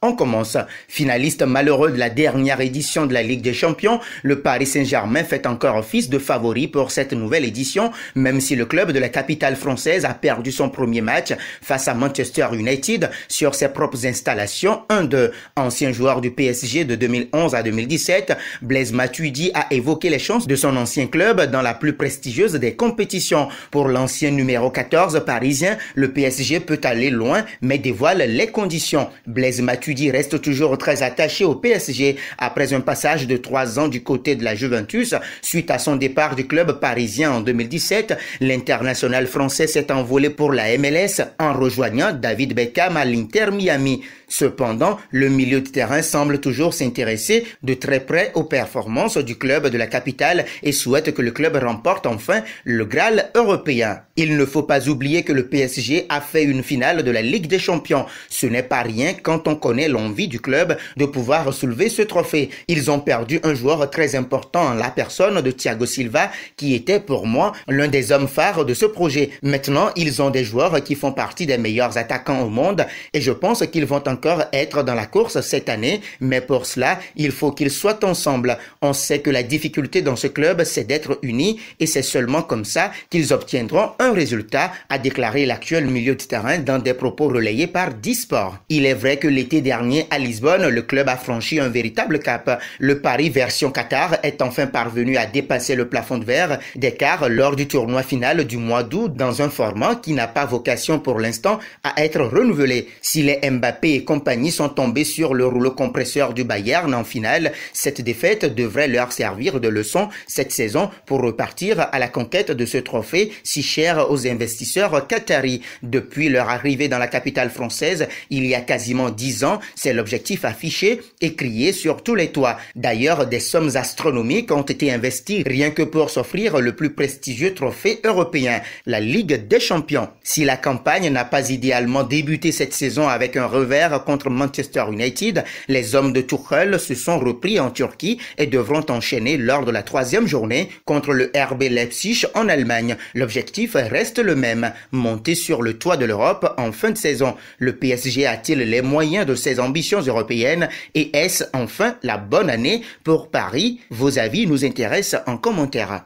On commence. Finaliste malheureux de la dernière édition de la Ligue des Champions, le Paris Saint-Germain fait encore office de favori pour cette nouvelle édition, même si le club de la capitale française a perdu son premier match face à Manchester United sur ses propres installations. Un 2 anciens joueur du PSG de 2011 à 2017, Blaise Matuidi a évoqué les chances de son ancien club dans la plus prestigieuse des compétitions. Pour l'ancien numéro 14 parisien, le PSG peut aller loin mais dévoile les conditions. Blaise Matuidi reste toujours très attaché au PSG après un passage de trois ans du côté de la Juventus. Suite à son départ du club parisien en 2017, l'international français s'est envolé pour la MLS en rejoignant David Beckham à l'Inter Miami. Cependant, le milieu de terrain semble toujours s'intéresser de très près aux performances du club de la capitale et souhaite que le club remporte enfin le Graal européen. Il ne faut pas oublier que le PSG a fait une finale de la Ligue des Champions. Ce n'est pas rien quand on connaît l'envie du club de pouvoir soulever ce trophée. Ils ont perdu un joueur très important, la personne de Thiago Silva, qui était pour moi l'un des hommes phares de ce projet. Maintenant, ils ont des joueurs qui font partie des meilleurs attaquants au monde et je pense qu'ils vont encore être dans la course cette année, mais pour cela, il faut qu'ils soient ensemble. On sait que la difficulté dans ce club, c'est d'être unis et c'est seulement comme ça qu'ils obtiendront un résultat, a déclaré l'actuel milieu de terrain dans des propos relayés par D-Sport. Il est vrai que l'été dernier, à Lisbonne, le club a franchi un véritable cap. Le Paris version Qatar est enfin parvenu à dépasser le plafond de verre d'écart lors du tournoi final du mois d'août dans un format qui n'a pas vocation pour l'instant à être renouvelé. Si les Mbappé et compagnie sont tombés sur le rouleau compresseur du Bayern en finale, cette défaite devrait leur servir de leçon cette saison pour repartir à la conquête de ce trophée si cher aux investisseurs qataris. Depuis leur arrivée dans la capitale française il y a quasiment dix ans, c'est l'objectif affiché et crié sur tous les toits. D'ailleurs, des sommes astronomiques ont été investies rien que pour s'offrir le plus prestigieux trophée européen, la Ligue des Champions. Si la campagne n'a pas idéalement débuté cette saison avec un revers contre Manchester United, les hommes de Tuchel se sont repris en Turquie et devront enchaîner lors de la troisième journée contre le RB Leipzig en Allemagne. L'objectif reste le même, monter sur le toit de l'Europe en fin de saison. Le PSG a-t-il les moyens de ambitions européennes et est-ce enfin la bonne année pour Paris Vos avis nous intéressent en commentaire.